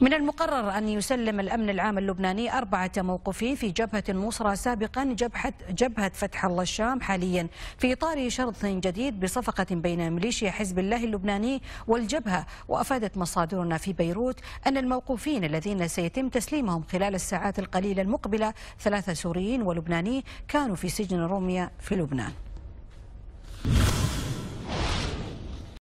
من المقرر أن يسلم الأمن العام اللبناني أربعة موقفين في جبهة النصرة سابقا جبهة, جبهة فتح الله الشام حاليا في إطار شرط جديد بصفقة بين ميليشيا حزب الله اللبناني والجبهة وأفادت مصادرنا في بيروت أن الموقوفين الذين سيتم تسليمهم خلال الساعات القليلة المقبلة ثلاثة سوريين ولبناني كانوا في سجن روميا في لبنان